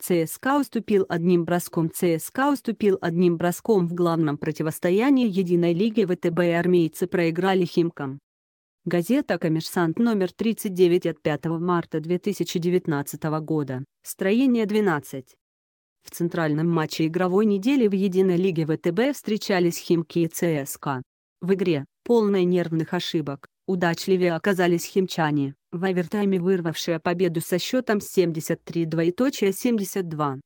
ЦСКА уступил одним броском. ЦСКА уступил одним броском в главном противостоянии Единой лиги ВТБ и армейцы проиграли Химкам. Газета «Коммерсант» номер 39 от 5 марта 2019 года. Строение 12. В центральном матче игровой недели в Единой лиге ВТБ встречались Химки и ЦСКА. В игре, полной нервных ошибок, Удачливее оказались химчане, в овертайме вырвавшие победу со счетом 73 двоеточие 72.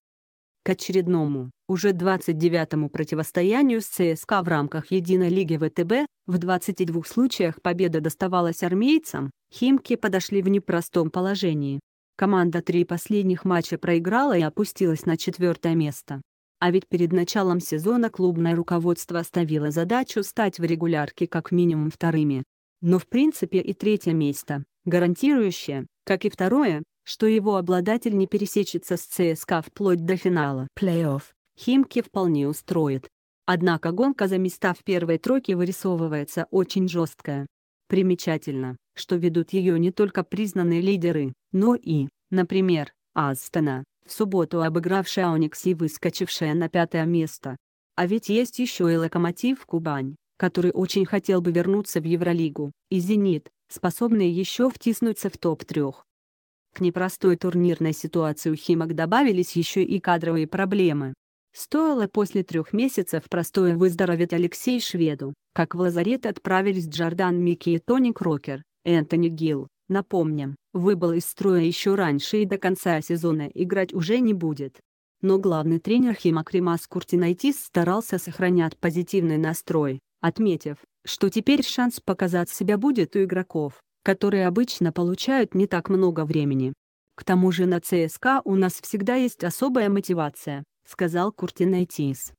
К очередному, уже 29-му противостоянию с ЦСКА в рамках Единой лиги ВТБ, в 22 случаях победа доставалась армейцам, «Химки» подошли в непростом положении. Команда три последних матча проиграла и опустилась на четвертое место. А ведь перед началом сезона клубное руководство оставило задачу стать в регулярке как минимум вторыми но в принципе и третье место, гарантирующее, как и второе, что его обладатель не пересечется с ЦСКА вплоть до финала плей-офф, Химки вполне устроит. Однако гонка за места в первой тройке вырисовывается очень жесткая. Примечательно, что ведут ее не только признанные лидеры, но и, например, Астана, в субботу обыгравшая Оникс и выскочившая на пятое место. А ведь есть еще и Локомотив Кубань, который очень хотел бы вернуться в Евролигу, и «Зенит», способные еще втиснуться в топ-3. К непростой турнирной ситуации у «Химок» добавились еще и кадровые проблемы. Стоило после трех месяцев простое выздороветь Алексей Шведу, как в лазарет отправились Джордан Микки и Тони Крокер, Энтони Гилл, напомним, выбыл из строя еще раньше и до конца сезона играть уже не будет. Но главный тренер Химок Римас Куртинайтис старался сохранять позитивный настрой, отметив, что теперь шанс показать себя будет у игроков, которые обычно получают не так много времени. К тому же на ЦСКА у нас всегда есть особая мотивация, сказал Куртинайтис.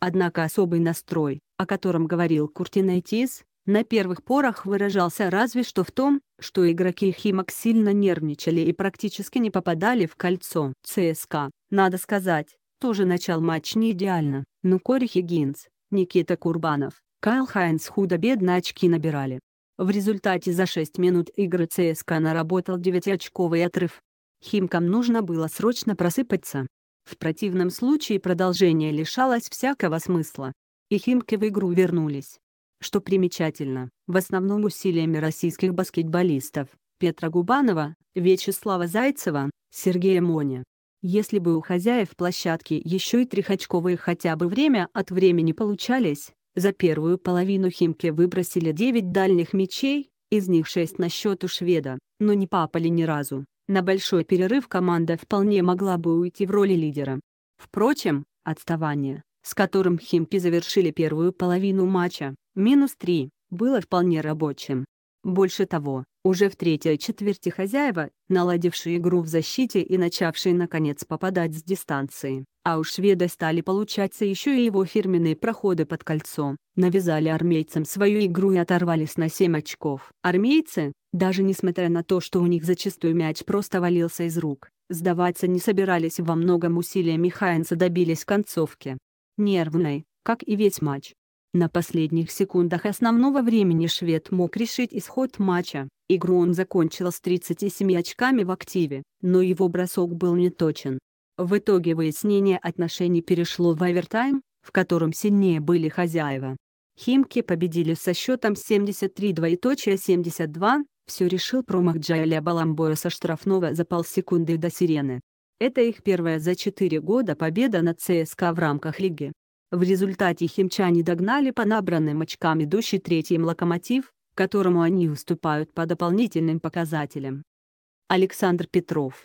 Однако особый настрой, о котором говорил Куртинайтис, на первых порах выражался разве что в том, что игроки «Химок» сильно нервничали и практически не попадали в кольцо ЦСКА. Надо сказать, тоже начал матч не идеально, но Кори Хиггинс, Никита Курбанов, Кайл Хайнс худо-бедно очки набирали. В результате за 6 минут игры ЦСКА наработал 9-очковый отрыв. Химкам нужно было срочно просыпаться. В противном случае продолжение лишалось всякого смысла. И Химки в игру вернулись. Что примечательно, в основном усилиями российских баскетболистов – Петра Губанова, Вячеслава Зайцева, Сергея Моня. Если бы у хозяев площадки еще и трехочковые хотя бы время от времени получались, за первую половину Химки выбросили 9 дальних мячей, из них 6 на счет у шведа, но не папали ни разу. На большой перерыв команда вполне могла бы уйти в роли лидера. Впрочем, отставание, с которым Химки завершили первую половину матча, минус 3, было вполне рабочим. Больше того, уже в третьей четверти хозяева, наладившие игру в защите и начавшие наконец попадать с дистанции, а уж шведы стали получаться еще и его фирменные проходы под кольцо, навязали армейцам свою игру и оторвались на 7 очков. Армейцы, даже несмотря на то, что у них зачастую мяч просто валился из рук, сдаваться не собирались во многом усилия Михаенца добились концовки. Нервной, как и весь матч. На последних секундах основного времени швед мог решить исход матча. Игру он закончил с 37 очками в активе, но его бросок был неточен, в итоге выяснение отношений перешло в овертайм, в котором сильнее были хозяева. Химки победили со счетом 73 72, все решил промах Джайля Баламбоя со штрафного за полсекунды до сирены. Это их первая за 4 года победа на ЦСКА в рамках лиги. В результате химчане догнали по набранным очкам идущий третьим локомотив, которому они уступают по дополнительным показателям. Александр Петров